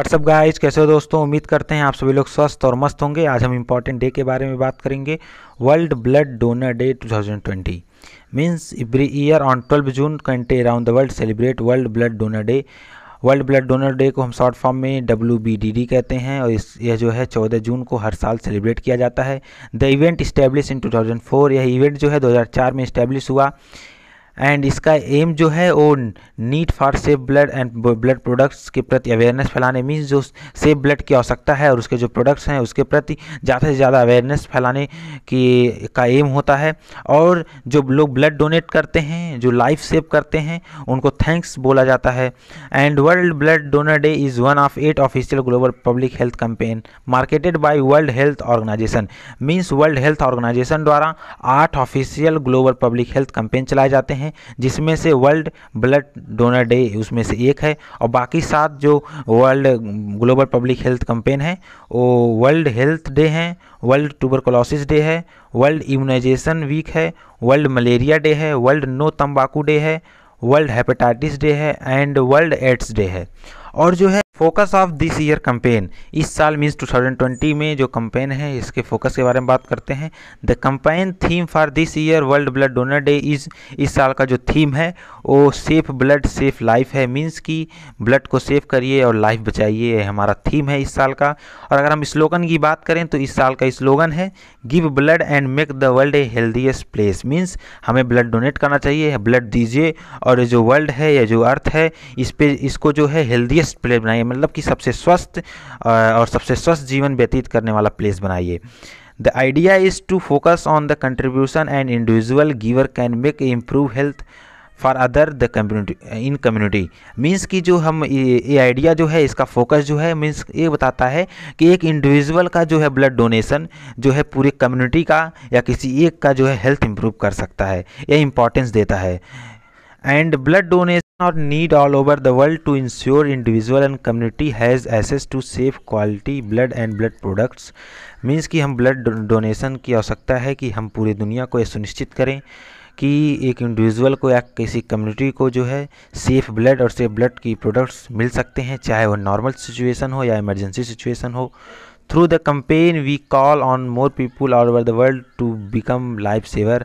what's up guys कैसे हो दोस्तों उम्मीद करते हैं आप सभी लोग स्वस्थ और मस्त होंगे आज हम इम्पॉर्टेंट डे के बारे में बात करेंगे world blood donor day 2020 means every year on twelve June country around the world celebrate world blood donor day world blood donor day को हम शॉर्ट फॉर्म में डब्ल्यू कहते हैं और इस यह जो है 14 जून को हर साल सेलिब्रेट किया जाता है द इवेंट इस्टेब्लिश इन 2004 यह इवेंट जो है 2004 में इस्टेब्लिश हुआ एंड इसका एम जो है वो need for safe blood and blood products के प्रति अवेयरनेस फैलाने मीन्स जो सेफ ब्लड की आवश्यकता है और उसके जो प्रोडक्ट्स हैं उसके प्रति ज़्यादा से ज़्यादा अवेयरनेस फैलाने की का एम होता है और जो लोग ब्लड डोनेट करते हैं जो लाइफ सेव करते हैं उनको थैंक्स बोला जाता है and world blood donor day is one of eight official global public health campaign marketed by world health organisation means world health organisation द्वारा आठ official global public health campaign चलाए जाते हैं हैं जिसमें से वर्ल्ड ब्लड डोनर डे उसमें से एक है और बाकी सात जो world global public health campaign है वो वर्ल्ड हेल्थ डे हैं वर्ल्ड ट्यूबरकोलोसिस डे है वर्ल्ड इम्यूनाइजेशन वीक है वर्ल्ड मलेरिया डे है वर्ल्ड नो तम्बाकू डे है वर्ल्ड हेपेटाइटिस डे है एंड वर्ल्ड एड्स डे है और जो है focus of this year campaign इस साल मीन्स 2020 में जो कंपेन है इसके फोकस के बारे में बात करते हैं the campaign theme for this year world blood donor day is इस साल का जो थीम है वो सेफ ब्लड सेफ लाइफ है मीन्स कि ब्लड को सेफ करिए और लाइफ बचाइए हमारा थीम है इस साल का और अगर हम स्लोगन की बात करें तो इस साल का स्लोगन है give blood and make the world a healthiest place means हमें ब्लड डोनेट करना चाहिए ब्लड दीजिए और जो वर्ल्ड है या जो अर्थ है इस पर इसको जो है हेल्दीएस्ट प्लेस बनाइए मतलब कि सबसे स्वस्थ और सबसे स्वस्थ जीवन व्यतीत करने वाला प्लेस बनाइए the idea is to focus on the contribution and individual giver can make improve health for other the community in community means कि जो हम ये आइडिया जो है इसका फोकस जो है मीन्स ये बताता है कि एक इंडिविजुअल का जो है ब्लड डोनेशन जो है पूरे कम्युनिटी का या किसी एक का जो है हेल्थ इम्प्रूव कर सकता है यह इंपॉर्टेंस देता है एंड ब्लड डोनेशन और need all over the world to ensure individual and community has access to safe quality blood and blood products means कि हम ब्लड डोनेशन की आवश्यकता है कि हम पूरी दुनिया को यह सुनिश्चित करें कि एक इंडिविजुअल को या किसी कम्युनिटी को जो है सेफ़ ब्लड और सेफ ब्लड की प्रोडक्ट्स मिल सकते हैं चाहे वो नॉर्मल सिचुएशन हो या इमरजेंसी सिचुएशन हो through the campaign we call on more people all over the world to become life saver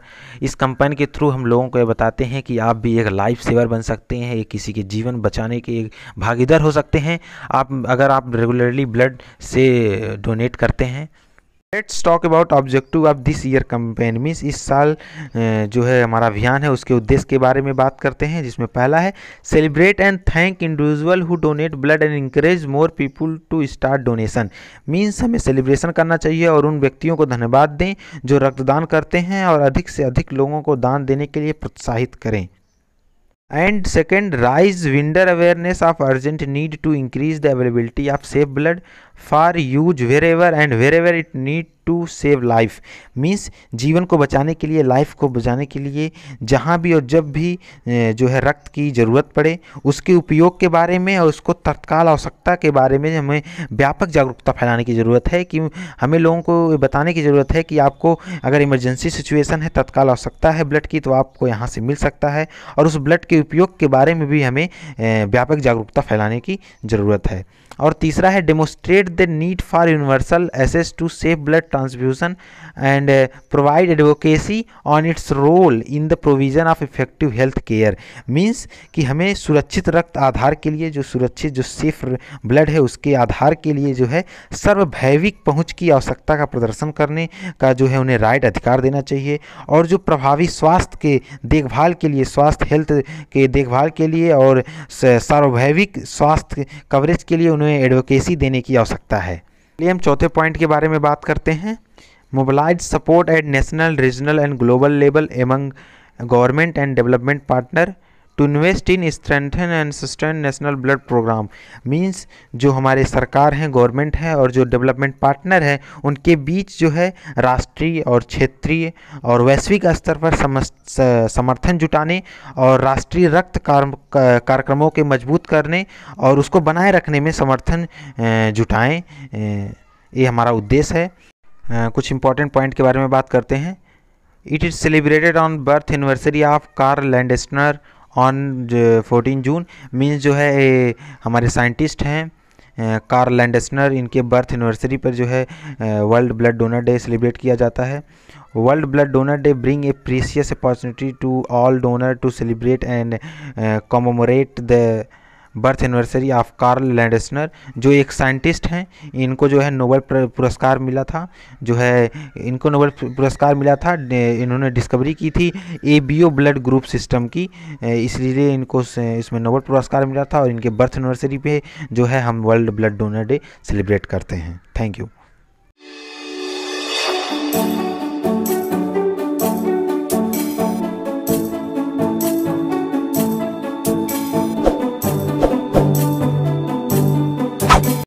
इस कैंपेन के थ्रू हम लोगों को ये बताते हैं कि आप भी एक लाइफ सेवर बन सकते हैं एक किसी के जीवन बचाने के एक भागीदार हो सकते हैं आप अगर आप रेगुलरली ब्लड से डोनेट करते हैं let's talk about objective of this year campaign means इस साल जो है हमारा अभियान है उसके उद्देश्य के बारे में बात करते हैं जिसमें पहला है celebrate and thank individual who donate blood and encourage more people to start donation means हमें सेलिब्रेशन करना चाहिए और उन व्यक्तियों को धन्यवाद दें जो रक्तदान करते हैं और अधिक से अधिक लोगों को दान देने के लिए प्रोत्साहित करें and second raise wider awareness of urgent need to increase the availability of safe blood for use wherever and wherever it need to save life means जीवन को बचाने के लिए लाइफ को बचाने के लिए जहाँ भी और जब भी जो है रक्त की ज़रूरत पड़े उसके उपयोग के बारे में और उसको तत्काल आवश्यकता के बारे में हमें व्यापक जागरूकता फैलाने की ज़रूरत है कि हमें लोगों को बताने की ज़रूरत है कि आपको अगर इमरजेंसी सिचुएसन है तत्काल आवश्यकता है ब्लड की तो आपको यहाँ से मिल सकता है और उस ब्लड के उपयोग के बारे में भी हमें व्यापक जागरूकता फैलाने की ज़रूरत है और तीसरा है demonstrate the need for universal access to safe blood transfusion and provide advocacy on its role in the provision of effective health care means कि हमें सुरक्षित रक्त आधार के लिए जो सुरक्षित जो सेफ ब्लड है उसके आधार के लिए जो है सर्वभैविक पहुँच की आवश्यकता का प्रदर्शन करने का जो है उन्हें राइट अधिकार देना चाहिए और जो प्रभावी स्वास्थ्य के देखभाल के लिए स्वास्थ्य हेल्थ के देखभाल के लिए और सार्वभैविक स्वास्थ्य कवरेज के लिए उन्हें में एडवोकेसी देने की आवश्यकता है चलिए हम चौथे पॉइंट के बारे में बात करते हैं mobilise support at national regional and global level among government and development partner to invest in strengthen and sustain national blood programme means जो हमारे सरकार हैं गवर्नमेंट है और जो डेवलपमेंट पार्टनर है उनके बीच जो है राष्ट्रीय और क्षेत्रीय और वैश्विक स्तर पर समर्थन जुटाने और राष्ट्रीय रक्त कार्यक्रमों के मजबूत करने और उसको बनाए रखने में समर्थन जुटाएँ ये हमारा उद्देश्य है कुछ इंपॉर्टेंट पॉइंट के बारे में बात करते हैं it is celebrated on birth anniversary of Karl Landsteiner on fourteen June means जो है ए, हमारे साइंटिस्ट हैं कार लैंडसनर इनके बर्थ एनिवर्सरी पर जो है world blood donor day celebrate किया जाता है world blood donor day bring a precious opportunity to all donor to celebrate and commemorate the birth anniversary of Karl Landsteiner जो एक साइंटिस्ट हैं इनको जो है नोबल पुरस्कार मिला था जो है इनको नोबल पुरस्कार मिला था इन्होंने डिस्कवरी की थी A B O blood group system की इसलिए इनको इसमें नोबल पुरस्कार मिला था और इनके बर्थ एनिवर्सरी पे जो है हम world blood donor day celebrate करते हैं थैंक यू